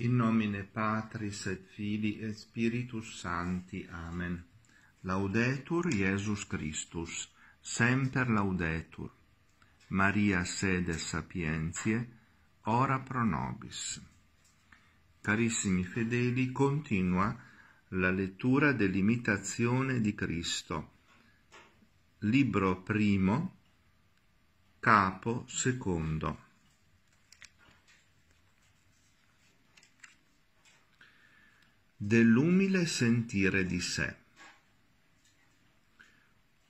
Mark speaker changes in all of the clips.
Speaker 1: In nomine Patris et Fili et Spiritus Sancti. Amen. Laudetur Iesus Christus, semper laudetur. Maria sede sapientie, ora pro nobis. Carissimi fedeli, continua la lettura dell'imitazione di Cristo. Libro primo, capo secondo. dell'umile sentire di sé.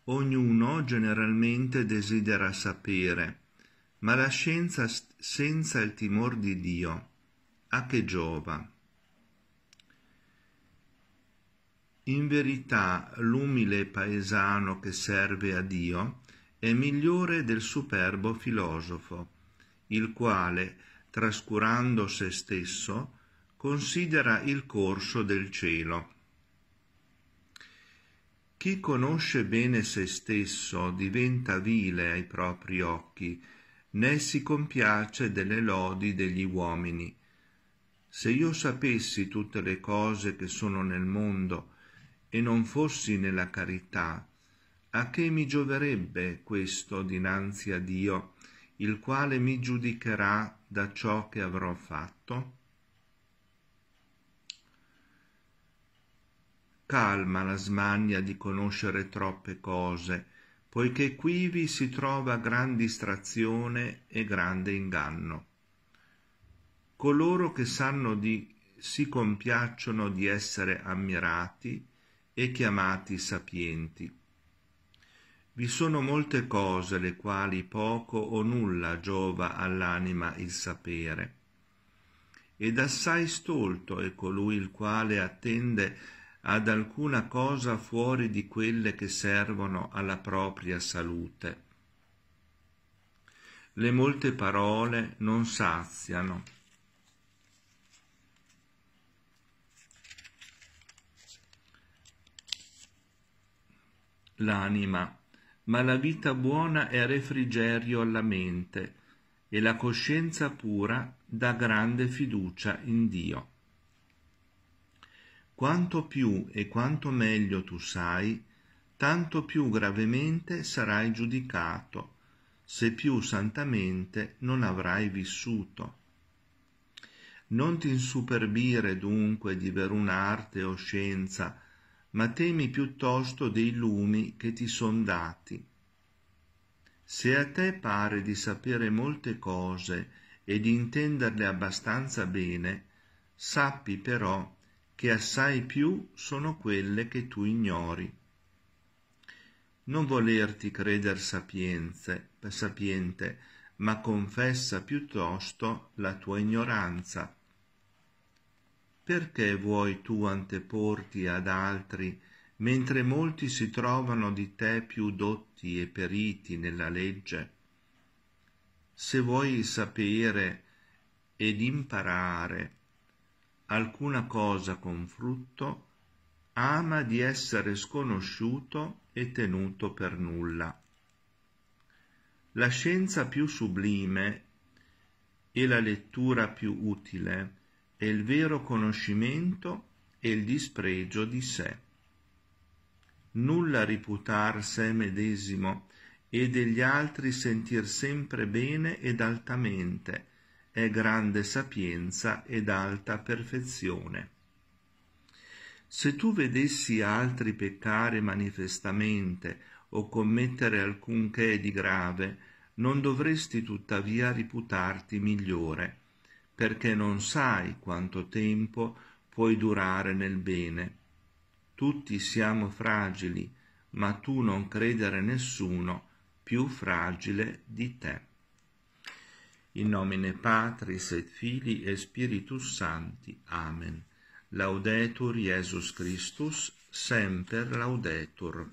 Speaker 1: Ognuno generalmente desidera sapere, ma la scienza senza il timor di Dio, a che giova? In verità l'umile paesano che serve a Dio è migliore del superbo filosofo, il quale, trascurando se stesso, considera il corso del cielo. Chi conosce bene se stesso diventa vile ai propri occhi, né si compiace delle lodi degli uomini. Se io sapessi tutte le cose che sono nel mondo e non fossi nella carità, a che mi gioverebbe questo dinanzi a Dio, il quale mi giudicherà da ciò che avrò fatto? calma la smania di conoscere troppe cose poiché quivi si trova gran distrazione e grande inganno coloro che sanno di si compiacciono di essere ammirati e chiamati sapienti vi sono molte cose le quali poco o nulla giova all'anima il sapere ed assai stolto è colui il quale attende ad alcuna cosa fuori di quelle che servono alla propria salute. Le molte parole non saziano. L'anima, ma la vita buona è refrigerio alla mente e la coscienza pura dà grande fiducia in Dio quanto più e quanto meglio tu sai tanto più gravemente sarai giudicato se più santamente non avrai vissuto non t'insuperbire dunque di verun'arte o scienza ma temi piuttosto dei lumi che ti son dati se a te pare di sapere molte cose e di intenderle abbastanza bene sappi però che assai più sono quelle che tu ignori. Non volerti creder sapienze, sapiente, ma confessa piuttosto la tua ignoranza. Perché vuoi tu anteporti ad altri, mentre molti si trovano di te più dotti e periti nella legge? Se vuoi sapere ed imparare, alcuna cosa con frutto, ama di essere sconosciuto e tenuto per nulla. La scienza più sublime e la lettura più utile è il vero conoscimento e il dispregio di sé. Nulla riputar sé medesimo e degli altri sentir sempre bene ed altamente, è grande sapienza ed alta perfezione. Se tu vedessi altri peccare manifestamente o commettere alcunché di grave, non dovresti tuttavia riputarti migliore, perché non sai quanto tempo puoi durare nel bene. Tutti siamo fragili, ma tu non credere nessuno più fragile di te. In nomine Patris et Fili e Spiritus Sancti. Amen. Laudetur Jesus Christus, semper laudetur.